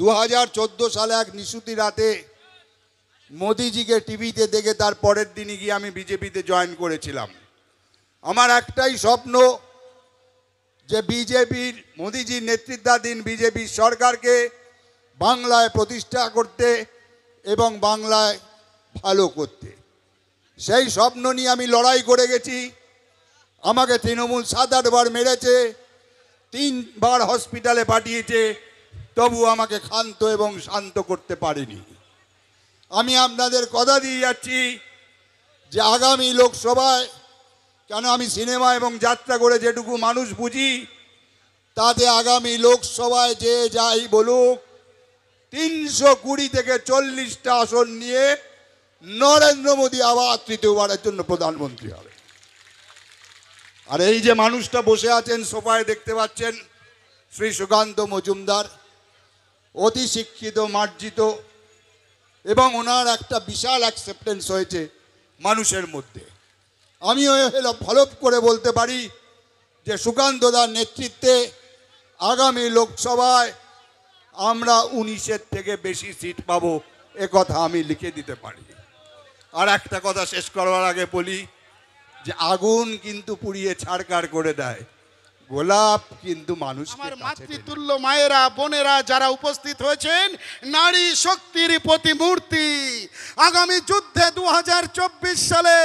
দু সালে এক নিশুতি রাতে মোদিজিকে টিভিতে দেখে তার পরের দিনই গিয়ে আমি বিজেপিতে জয়েন করেছিলাম আমার একটাই স্বপ্ন যে বিজেপির মোদিজির নেতৃত্বাধীন বিজেপির সরকারকে বাংলায় প্রতিষ্ঠা করতে এবং বাংলায় ভালো করতে সেই স্বপ্ন নিয়ে আমি লড়াই করে গেছি আমাকে তৃণমূল সাত আটবার মেরেছে তিনবার হসপিটালে পাঠিয়েছে তবু আমাকে ক্ষান্ত এবং শান্ত করতে পারেনি আমি আপনাদের কথা দিয়ে যাচ্ছি যে আগামী লোকসভায় কেন আমি সিনেমা এবং যাত্রা করে যেটুকু মানুষ বুঝি তাতে আগামী লোকসভায় যে যাই বলুক তিনশো কুড়ি থেকে চল্লিশটা আসন নিয়ে নরেন্দ্র মোদী আবার তৃতীয়বারের জন্য প্রধানমন্ত্রী হবে আর এই যে মানুষটা বসে আছেন সোফায় দেখতে পাচ্ছেন শ্রী সুকান্ত মজুমদার অতি শিক্ষিত মার্জিত এবং ওনার একটা বিশাল অ্যাকসেপ্টেন্স হয়েছে মানুষের মধ্যে আমিও ফলোপ করে বলতে পারি যে সুকান্ত দার নেতৃত্বে আগামী লোকসভায় আমরা উনিশের থেকে বেশি সিট পাব এ কথা আমি লিখে দিতে পারি আর একটা কথা শেষ করবার আগে বলি যে আগুন কিন্তু পুড়িয়ে ছাড়কার করে দেয় গোলাপ কিন্তু মানুষ আমার মাতৃতুল্য মায়েরা বোনেরা যারা উপস্থিত হয়েছেন নারী শক্তির প্রতিমূর্তি আগামী যুদ্ধে দু সালে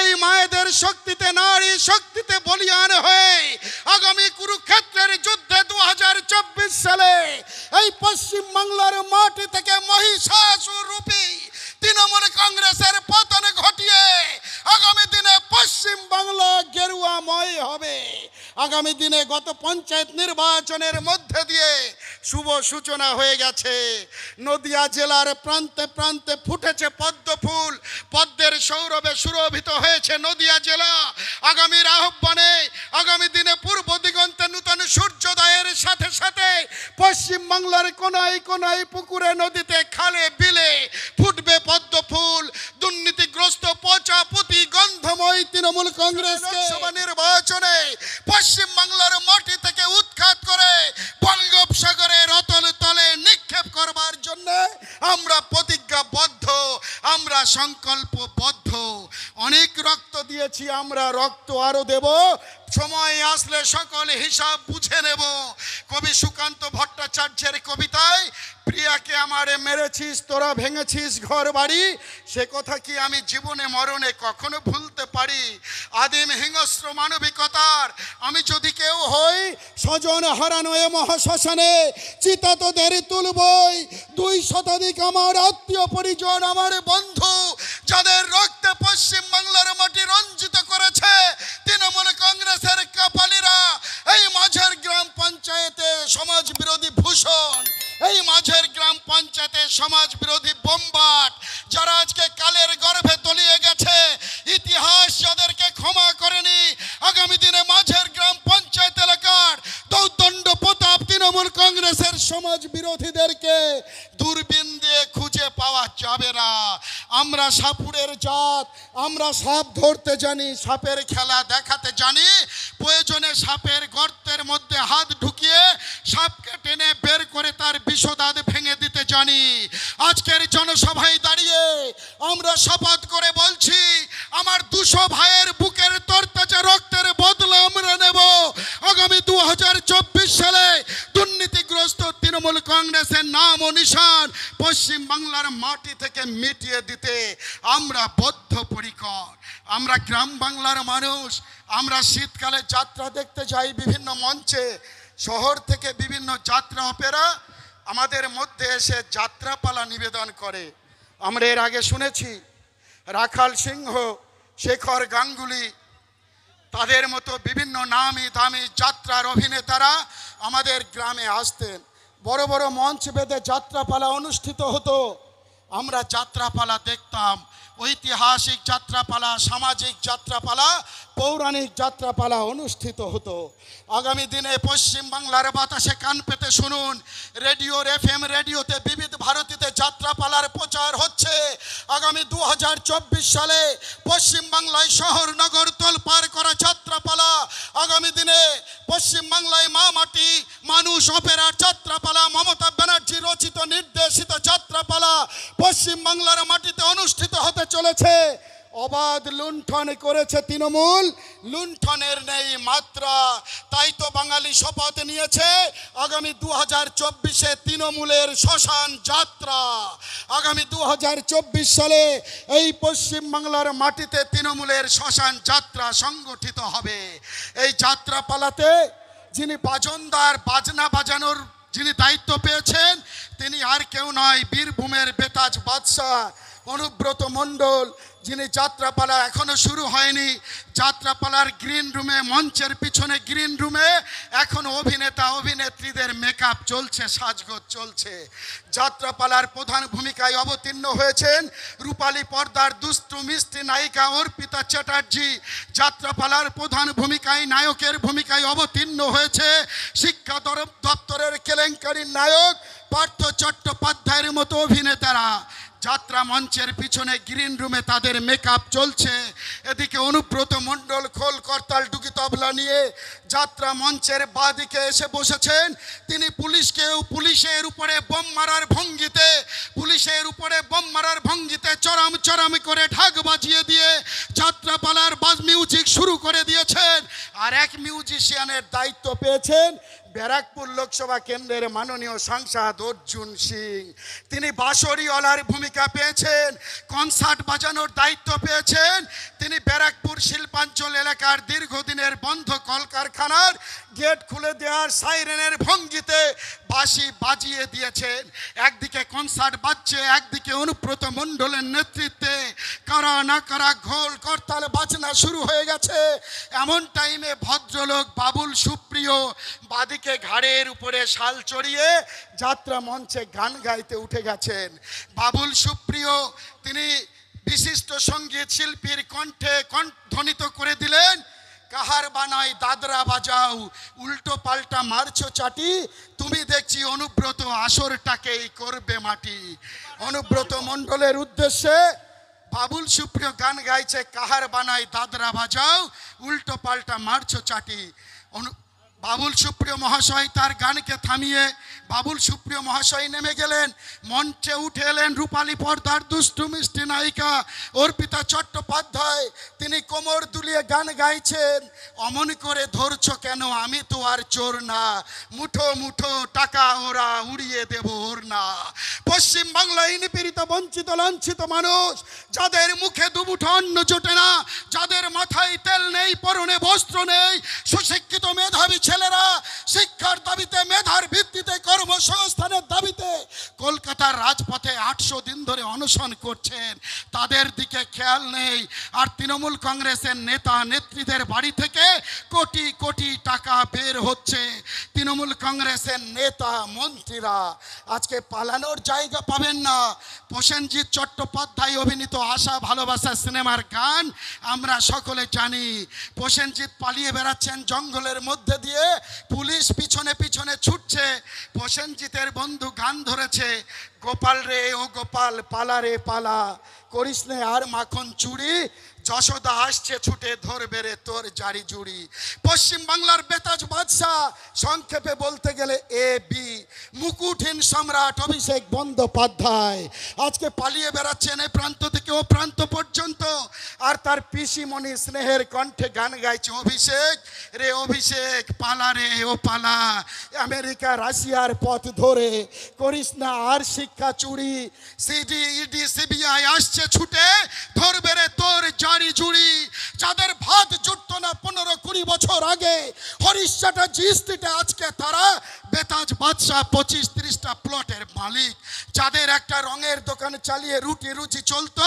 এই মায়েদের শক্তিতে নারী শক্তিতে বলিয়ান হয়ে আগামী কুরুক্ষেত্রের যুদ্ধে দু সালে এই পশ্চিমবাংলার মাটি থেকে মহিষাসুর রূপী তৃণমূল কংগ্রেসের পতন ঘটিয়ে আগামী দিনে পশ্চিম বাংলা গেরুয়াময় হবে আগামী দিনে গত পঞ্চায়েত নির্বাচনের মধ্যে দিয়ে শুভ সূচনা হয়ে গেছে নদিয়া জেলার প্রান্তে প্রান্তে ফুটেছে পদ্ম ফুল পদ্মের সৌরভে সুরভিত হয়েছে নদিয়া জেলা আগামীর আহ্বানে আগামী দিনে পূর্ব দিগন্তে নূতন সূর্যোদয়ের সাথে সাথে পশ্চিম বাংলার কোনায় কোনায় পুকুরে নদীতে খালে বিলে ফুটবে পদ্ম ফুল দুর্নীতিগ্রস্ত পচাপতি গন্ধময় তৃণমূল কংগ্রেস লোকসভা নির্বাচনে পশ্চিম বাংলার মাটি থেকে উৎখাত করে বঙ্গোপসাগরে রতল তলে নিক্ষেপ করবার জন্য আমরা প্রতিজ্ঞাবদ্ধ আমরা সংকল্পবদ্ধ অনেক রক্ত দিয়েছি আমরা রক্ত আরো দেব সময় আসলে সকল হিসাব বুঝে নেব কবি সুকান্ত ভট্টাচার্যের কবিতায় প্রিয়াকে আমারে মেরেছিস তোরা ভেঙেছিস ঘর বাড়ি সে কথা কি আমি জীবনে মরণে কখনো ভুলতে পারি আদিম হিংস্র মানবিকতার আমি যদি কেউ হই স্বজন হারানো এ মহাশ্মশানে চিতা তো দেরি তুলবই দুই শতাধিক আমার আত্মীয় পরিজন আমার বন্ধু যাদের রক্তে পশ্চিম বাংলার মাটি রঞ্জিত করেছে কংগ্রেসের কাপালিরা এই মাঝের গ্রাম পঞ্চায়েতে সমাজ বিরোধী ভূষণ এই মাঝের গ্রাম পঞ্চায়েতে সমাজ বিরোধী বোমবাট যারা আজকে কালের গর্ভে তলিয়ে গেছে ইতিহাস যাদেরকে ক্ষমা করেনি আগামী দিনে মাঝের গ্রাম পঞ্চায়েত এলাকার দৌদণ্ড প্রতাপ তৃণমূল কংগ্রেসের সমাজ বিরোধীদেরকে দূরবীন দিয়ে খুঁজে পাওয়া যাবে না আমরা সাপুরের জাত আমরা সাপ ধরতে জানি সাপের খেলা দেখাতে জানি প্রয়োজনে সাপের গর্তের মধ্যে হাত ঢুকিয়ে সাপকে টেনে বের করে তার বিষদাদ ভেঙে দিতে জানি আজকের জনসভায় দাঁড়িয়ে আমরা শপথ করে বলছি আমার দুশো ভাইয়ের বুকের তরতাজা রক্তের বদলে আমরা নেব আগামী দু সালে দুর্নীতিগ্রস্ত তৃণমূল কংগ্রেসের নাম ও নিশান পশ্চিম বাংলার মাটি থেকে মিটিয়ে দিতে আমরা বদ্ধপরিকর আমরা গ্রাম বাংলার মানুষ আমরা শীতকালে যাত্রা দেখতে যাই বিভিন্ন মঞ্চে শহর থেকে বিভিন্ন যাত্রা অপেরা আমাদের মধ্যে এসে যাত্রাপালা নিবেদন করে আমরা এর আগে শুনেছি রাখাল সিংহ শেখর গাঙ্গুলি তাদের মতো বিভিন্ন নামি দামি যাত্রার অভিনেতারা আমাদের গ্রামে আসতেন বড় বড় মঞ্চ বেঁধে যাত্রাপালা অনুষ্ঠিত হতো আমরা যাত্রাপালা দেখতাম ঐতিহাসিক যাত্রাপালা সামাজিক যাত্রাপালা পৌরাণিক যাত্রাপালা অনুষ্ঠিত হতো আগামী দিনে পশ্চিম বাংলার বাতাসে কান পেতে শুনুন রেডিওর এফ এম রেডিওতে বিবিধ ভারতীতে যাত্রাপালার প্রচার হচ্ছে আগামী দু সালে পশ্চিম বাংলায় শহর নগর তোল পার করা যাত্রাপালা আগামী দিনে পশ্চিম বাংলায় মা মাটি মানুষ অপেরার যাত্রাপালা মমতা ব্যানার্জি রচিত নির্দেশিত যাত্রাপালা পশ্চিম বাংলার মাটিতে অনুষ্ঠিত হতে চলেছে অবাধ লুণ্ঠন করেছে তৃণমূল লুণ্ঠনের নেই মাত্রা তাই তো বাঙালি শপথ নিয়েছে আগামী দু হাজার চব্বিশে তৃণমূলের শ্মশান যাত্রা আগামী দু হাজার চব্বিশ সালে এই পশ্চিমবাংলার মাটিতে তৃণমূলের শ্মশান যাত্রা সংগঠিত হবে এই যাত্রা পালাতে যিনি বাজনদার বাজনা বাজানোর যিনি দায়িত্ব পেয়েছেন তিনি আর কেউ নয় বীরভূমের বেতাজ বাদশাহ অনুব্রত মণ্ডল যিনি যাত্রাপালা এখনো শুরু হয়নি যাত্রাপালার গ্রিন রুমে মঞ্চের পিছনে গ্রিন রুমে এখন অভিনেতা অভিনেত্রীদের মেকআপ চলছে সাজগোজ চলছে যাত্রাপালার প্রধান ভূমিকায় অবতীর্ণ হয়েছেন রূপালী পর্দার দুষ্টু মিষ্টি নায়িকা অর্পিতা চ্যাটার্জি যাত্রাপালার প্রধান ভূমিকায় নায়কের ভূমিকায় অবতীর্ণ হয়েছে শিক্ষা দপ্তরের কেলেঙ্কারির নায়ক পার্থ চট্টোপাধ্যায়ের মতো অভিনেতারা যাত্রা মঞ্চের পিছনে গ্রিন রুমে তাদের মেকআপ চলছে এদিকে অনুব্রত মণ্ডল খোল করতাল ডুকি তবলা নিয়ে যাত্রা মঞ্চের বাদিকে এসে বসেছেন তিনি পুলিশকেও পুলিশের উপরে বোম মারার ভঙ্গিতে পুলিশের উপরে বোম মারার ভঙ্গিতে চরম চরম করে ঢাক বাজিয়ে দিয়ে যাত্রাপালার বাজ মিউজিক শুরু করে দিয়েছেন আর এক মিউজিশিয়ানের দায়িত্ব পেয়েছেন ব্যারাকপুর লোকসভা কেন্দ্রের মাননীয় সাংসদ অর্জুন সিং তিনি অলার ভূমিকা পেয়েছেন কনসার্ট বাজানোর দায়িত্ব পেয়েছেন তিনি ব্যারাকপুর শিল্পাঞ্চল এলাকার দীর্ঘদিনের বন্ধ কলকারখানার গেট খুলে দেওয়ার সাইরেনের ভঙ্গিতে বাঁশি বাজিয়ে দিয়েছেন একদিকে কনসার্ট বাজছে একদিকে অনুব্রত মণ্ডলের নেতৃত্বে কারা না কারা ঘোল করতাল বাজনা শুরু হয়ে গেছে এমন টাইমে ভদ্রলোক বাবুল সুপ্রিয় বাদিক দিকে ঘাড়ের উপরে শাল চড়িয়ে যাত্রা মঞ্চে গান গাইতে উঠে গেছেন বাবুল সুপ্রিয় তিনি বিশিষ্ট সঙ্গীত শিল্পীর কণ্ঠে ধ্বনিত করে দিলেন কাহার বানাই দাদরা বাজাও উল্টো পাল্টা মারছো চাটি তুমি দেখছি অনুব্রত আসরটাকেই করবে মাটি অনুব্রত মণ্ডলের উদ্দেশ্যে বাবুল সুপ্রিয় গান গাইছে কাহার বানাই দাদরা বাজাও উল্টো পাল্টা মারছো চাটি অনু বাবুল সুপ্রিয় মহাশয় তার গানকে থামিয়ে বাবুল সুপ্রিয় মহাশয় নেমে গেলেন মঞ্চে উঠে এলেন রূপালী পর্দার দুষ্টু মিষ্টি নায়িকা অর্পিতা চট্টোপাধ্যায় তিনি কোমর দুলিয়ে গান গাইছেন অমন করে ধরছ কেন আমি তো আর চোর না মুঠো মুঠো টাকা ওরা উড়িয়ে দেব ওর না পশ্চিমবাংলায় ইনপীড়িত বঞ্চিত লাঞ্ছিত মানুষ যাদের মুখে দুমুঠো অন্ন জোটে না যাদের মাথায় তেল নেই পরনে বস্ত্র নেই সুশিক্ষিত মেধাবী ছেলেরা শিক্ষার দাবিতে মেধার ভিত্তিতে কর্মসংস্থানের দাবিতে কলকাতার রাজপথে আটশো দিন ধরে অনশন করছেন তাদের দিকে খেয়াল নেই আর তৃণমূল কংগ্রেসের নেতা নেত্রীদের বাড়ি থেকে কোটি কোটি টাকা বের হচ্ছে তৃণমূল কংগ্রেসের নেতা মন্ত্রীরা আজকে পালানোর জায়গা পাবেন না প্রসেনজিৎ চট্টোপাধ্যায় অভিনীত আশা ভালোবাসা সিনেমার গান আমরা সকলে জানি প্রসেনজিৎ পালিয়ে বেড়াচ্ছেন জঙ্গলের মধ্যে দিয়ে পুলিশ পিছনে পিছনে ছুটছে প্রসেনজিতের বন্ধু গান ধরেছে গোপাল রে ও গোপাল পালা রে পালা করিস না আর মাখন চুড়ি যশোদা আসছে ছুটে ধরবে রে তোর জারি জুড়ি পশ্চিমবাংলার বেতাজ বাদশাহ সংক্ষেপে বলতে গেলে এ বি মুকুটহীন সম্রাট অভিষেক বন্দ্যোপাধ্যায় আজকে পালিয়ে বেড়াচ্ছেন এ প্রান্ত থেকে ও প্রান্ত পর্যন্ত আর তার পিসিমণি স্নেহের কণ্ঠে গান গাইছে অভিষেক রে অভিষেক পালা রে ও পালা আমেরিকা রাশিয়ার পথ ধরে করিস না আর শিখ ভিক্ষা চুরি সিডি ইডি সিবিআই আসছে ছুটে ধরবে রে তোর জারি জুড়ি যাদের ভাত জুটতো না পনেরো কুড়ি বছর আগে হরিশ্চাটা জিএসটিটা আজকে তারা বেতাজ বাদশাহ পঁচিশ তিরিশটা প্লটের মালিক যাদের একটা রঙের দোকান চালিয়ে রুটি রুচি চলতো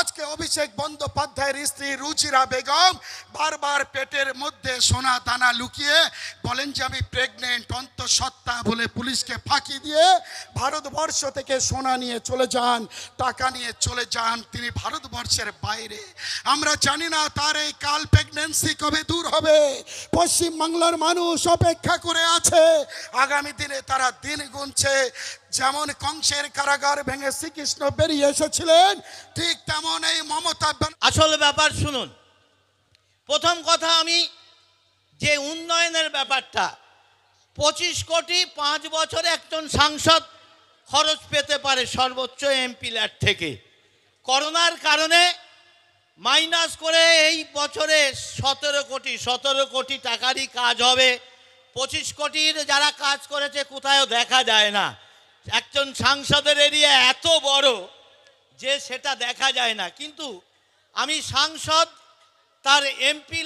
আজকে অভিষেক বন্দ্যোপাধ্যায়ের স্ত্রী রুচিরা বেগম বারবার পেটের মধ্যে সোনা দানা লুকিয়ে বলেন যে আমি প্রেগনেন্ট অন্তঃসত্ত্বা বলে পুলিশকে ফাঁকি দিয়ে ভারতবর্ষ থেকে সোনা নিয়ে চলে যান টাকা নিয়ে চলে যান তিনি ভারতবর্ষের বাইরে আমরা জানি না তার এই কাল প্রেগনেন্সি কবে দূর হবে পশ্চিম বাংলার মানুষ অপেক্ষা করে আছে আগামী দিনে তারা দিন গুনছে যেমন কংসের কারাগার ভেঙে শ্রীকৃষ্ণ বেরিয়ে এসেছিলেন ঠিক তেমন এই মমতা আসল ব্যাপার শুনুন প্রথম কথা আমি যে উন্নয়নের ব্যাপারটা পঁচিশ কোটি পাঁচ বছর একজন সাংসদ খরচ পেতে পারে সর্বোচ্চ এমপি ল্যাট থেকে করোনার কারণে মাইনাস করে এই বছরে সতেরো কোটি সতেরো কোটি টাকারই কাজ হবে পঁচিশ কোটির যারা কাজ করেছে কোথায়ও দেখা যায় না একজন সাংসদের এরিয়া এত বড় যে সেটা দেখা যায় না কিন্তু আমি সাংসদ তার এমপি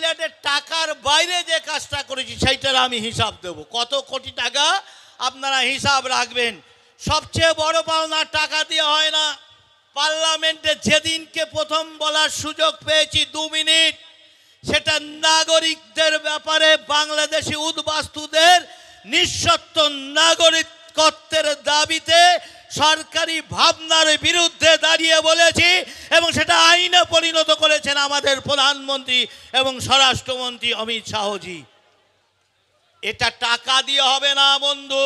টাকার বাইরে যে কাজটা করেছি সেইটার আমি হিসাব দেব কত কোটি টাকা আপনারা হিসাব রাখবেন সবচেয়ে বড় পাওনা টাকা দিয়ে হয় না পার্লামেন্টে যেদিনকে প্রথম বলার সুযোগ পেয়েছি দু মিনিট সেটা নাগরিকদের ব্যাপারে বাংলাদেশি উদ্বাস্তুদের নিঃস্বত্ব নাগরিকত্বের দাবিতে সরকারি ভাবনার বিরুদ্ধে দাঁড়িয়ে বলেছি এবং সেটা আইনে পরিণত করেছেন আমাদের প্রধানমন্ত্রী এবং স্বরাষ্ট্রমন্ত্রী অমিত শাহজি এটা টাকা দিয়ে হবে না বন্ধু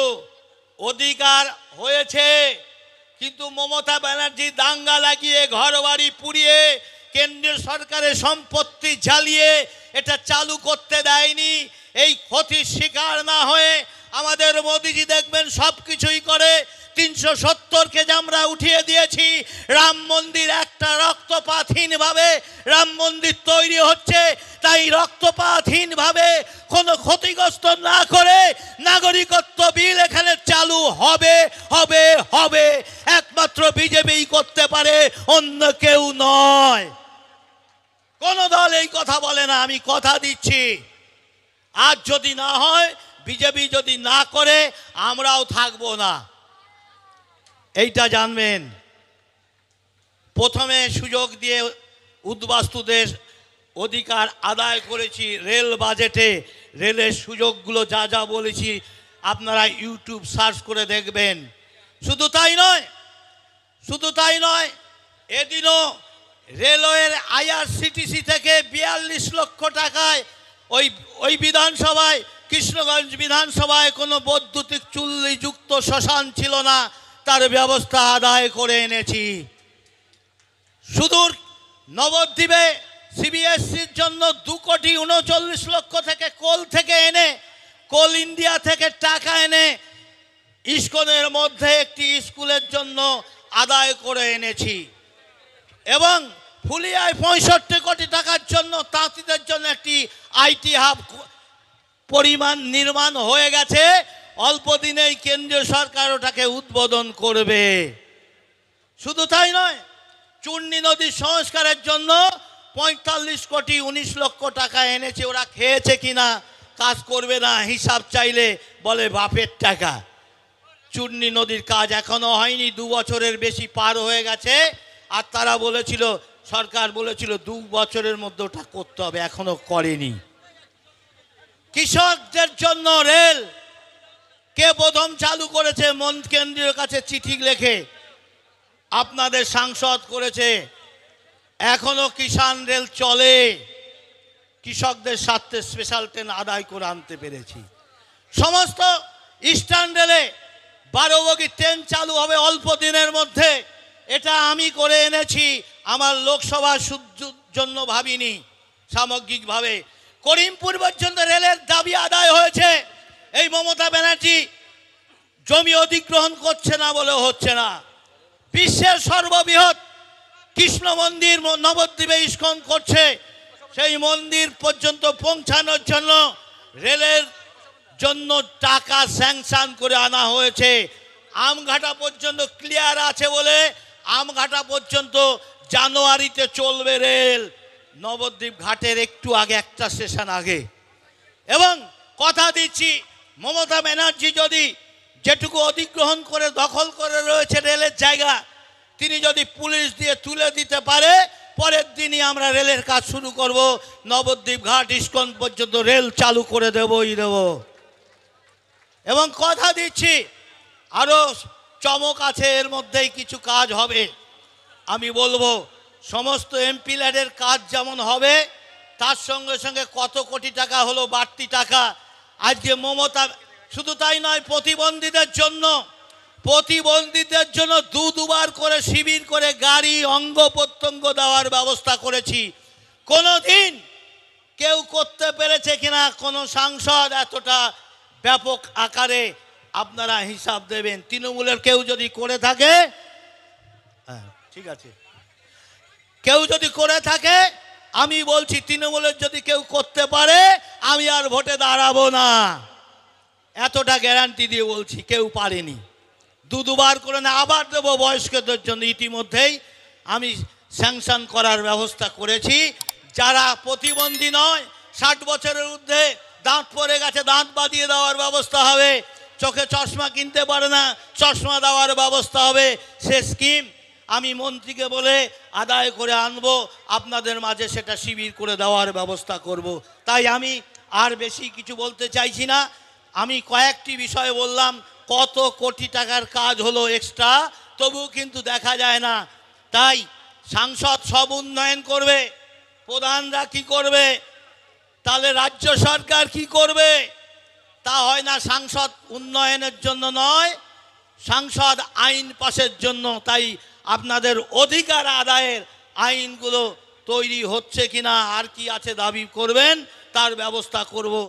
অধিকার হয়েছে কিন্তু মমতা ব্যানার্জি দাঙ্গা লাগিয়ে ঘর বাড়ি পুড়িয়ে কেন্দ্রীয় সরকারের সম্পত্তি জ্বালিয়ে এটা চালু করতে দেয়নি এই ক্ষতির শিকার না হয়ে আমাদের মোদিজি দেখবেন সব কিছুই করে তিনশো সত্তরকে যে আমরা উঠিয়ে দিয়েছি রাম মন্দির একটা রক্তপাতহীনভাবে রাম মন্দির তৈরি হচ্ছে তাই রক্তপাতহীনভাবে কোনো ক্ষতিগ্রস্ত না করে নাগরিকত্ব বিল এখানে চালু হবে হবে হবে একমাত্র বিজেপিই করতে পারে অন্য কেউ নয় কোনো দল এই কথা বলে না আমি কথা দিচ্ছি আজ যদি না হয় বিজেপি যদি না করে আমরাও থাকবো না এইটা জানবেন প্রথমে সুযোগ দিয়ে উদ্বাস্তুদের অধিকার আদায় করেছি রেল বাজেটে রেলের সুযোগগুলো যা যা বলেছি আপনারা ইউটিউব সার্চ করে দেখবেন শুধু তাই নয় শুধু তাই নয় এদিনও রেলওয়ের আইআরসিটিসি থেকে বিয়াল্লিশ লক্ষ টাকায় ওই ওই বিধানসভায় কৃষ্ণগঞ্জ বিধানসভায় কোনো বৈদ্যুতিক চুল্লিযুক্ত শ্মশান ছিল না তার ব্যবস্থা আদায় করে এনেছি সুদূর নবদ্বীপে সিবিএসসির জন্য দু কোটি উনচল্লিশ লক্ষ থেকে কোল থেকে এনে কোল ইন্ডিয়া থেকে টাকা এনে ইস্কনের মধ্যে একটি স্কুলের জন্য আদায় করে এনেছি এবং ফুলিয়ায় পঁয়ষট্টি কোটি টাকার জন্য তাঁতিদের জন্য একটি আইটি হাব পরিমাণ নির্মাণ হয়ে গেছে অল্প দিনেই কেন্দ্রীয় সরকার ওটাকে উদ্বোধন করবে শুধু তাই নয় চূর্ণী নদী সংস্কারের জন্য পঁয়তাল্লিশ কোটি উনিশ লক্ষ টাকা এনেছে ওরা খেয়েছে কিনা কাজ করবে না হিসাব চাইলে বলে বাপের টাকা চূর্ণী নদীর কাজ এখনো হয়নি দু বছরের বেশি পার হয়ে গেছে আর তারা বলেছিল সরকার বলেছিল দু বছরের মধ্যে ওটা করতে হবে এখনো করেনি কৃষকদের জন্য রেল কে প্রথম চালু করেছে মন কেন্দ্রীয় কাছে চিঠি লেখে আপনাদের সাংসদ করেছে এখনো কিষান রেল চলে কৃষকদের স্বার্থে স্পেশাল ট্রেন আদায় করে আনতে পেরেছি সমস্ত ইস্টার্ন রেলে বারো বগি ট্রেন চালু হবে অল্প দিনের মধ্যে এটা আমি করে এনেছি আমার লোকসভা জন্য ভাবিনি সামগ্রিকভাবে করিমপুর পর্যন্ত রেলের দাবি আদায় হয়েছে এই মমতা ব্যানার্জি জমি অধিগ্রহণ করছে না বলে হচ্ছে না বিশ্বের সর্ববৃহৎ কৃষ্ণ মন্দির নবদ্বীপে ইস্কন করছে সেই মন্দির পর্যন্ত পৌঁছানোর জন্য রেলের জন্য টাকা স্যাংশন করে আনা হয়েছে আমঘাটা পর্যন্ত ক্লিয়ার আছে বলে আমঘাটা পর্যন্ত জানুয়ারিতে চলবে রেল নবদ্বীপ ঘাটের একটু আগে একটা স্টেশন আগে এবং কথা দিচ্ছি মমতা ব্যানার্জি যদি যেটুকু অধিগ্রহণ করে দখল করে রয়েছে রেলের জায়গা তিনি যদি পুলিশ দিয়ে তুলে দিতে পারে পরের দিনই আমরা রেলের কাজ শুরু করব নবদ্বীপ ঘাট ইস্কন পর্যন্ত রেল চালু করে দেবই দেব এবং কথা দিচ্ছি আরও চমক আছে এর মধ্যেই কিছু কাজ হবে আমি বলবো সমস্ত এমপি ল্যাডের কাজ যেমন হবে তার সঙ্গে সঙ্গে কত কোটি টাকা হলো বাড়তি টাকা আজকে মমতা শুধু তাই নয় প্রতিবন্ধীদের জন্য প্রতিবন্ধীদের জন্য দু দুবার করে শিবির করে গাড়ি অঙ্গ প্রত্যঙ্গ দেওয়ার ব্যবস্থা করেছি কোনো দিন কেউ করতে পেরেছে কিনা কোনো সাংসদ এতটা ব্যাপক আকারে আপনারা হিসাব দেবেন তৃণমূলের কেউ যদি করে থাকে হ্যাঁ ঠিক আছে কেউ যদি করে থাকে আমি বলছি তৃণমূলের যদি কেউ করতে পারে আমি আর ভোটে দাঁড়াবো না এতটা গ্যারান্টি দিয়ে বলছি কেউ পারেনি দু দুবার করে না আবার দেবো বয়স্কদের জন্য ইতিমধ্যেই আমি স্যাংশন করার ব্যবস্থা করেছি যারা প্রতিবন্ধী নয় ষাট বছরের ঊর্ধ্বে দাঁত পড়ে গেছে দাঁত বাঁধিয়ে দেওয়ার ব্যবস্থা হবে চোখে চশমা কিনতে পারে না চশমা দেওয়ার ব্যবস্থা হবে সে স্কিম আমি মন্ত্রীকে বলে আদায় করে আনবো আপনাদের মাঝে সেটা শিবির করে দেওয়ার ব্যবস্থা করব। তাই আমি আর বেশি কিছু বলতে চাইছি না আমি কয়েকটি বিষয়ে বললাম কত কোটি টাকার কাজ হলো এক্সট্রা তবু কিন্তু দেখা যায় না তাই সাংসদ সব উন্নয়ন করবে প্রধানরা কি করবে তাহলে রাজ্য সরকার কি করবে তা হয় না সাংসদ উন্নয়নের জন্য নয় সাংসদ আইন পাশের জন্য তাই আপনাদের অধিকার আদায়ের আইনগুলো তৈরি হচ্ছে কিনা আর কি আছে দাবি করবেন তার ব্যবস্থা করব